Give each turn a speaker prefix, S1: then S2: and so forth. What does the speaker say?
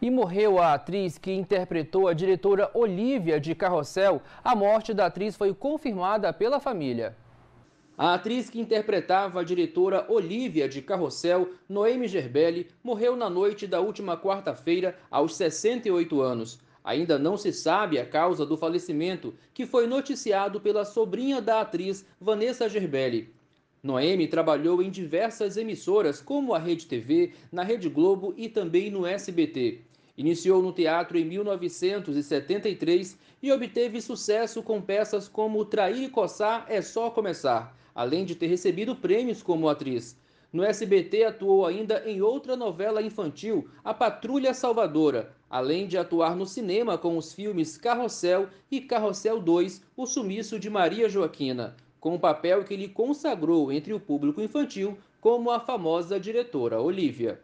S1: E morreu a atriz que interpretou a diretora Olivia de Carrossel. A morte da atriz foi confirmada pela família. A atriz que interpretava a diretora Olivia de Carrossel, Noemi Gerbelli, morreu na noite da última quarta-feira, aos 68 anos. Ainda não se sabe a causa do falecimento, que foi noticiado pela sobrinha da atriz, Vanessa Gerbelli. Noemi trabalhou em diversas emissoras, como a Rede TV, na Rede Globo e também no SBT. Iniciou no teatro em 1973 e obteve sucesso com peças como Trair e Coçar é só começar, além de ter recebido prêmios como atriz. No SBT atuou ainda em outra novela infantil, A Patrulha Salvadora, além de atuar no cinema com os filmes Carrossel e Carrossel 2, O Sumiço de Maria Joaquina com o papel que lhe consagrou entre o público infantil como a famosa diretora Olivia.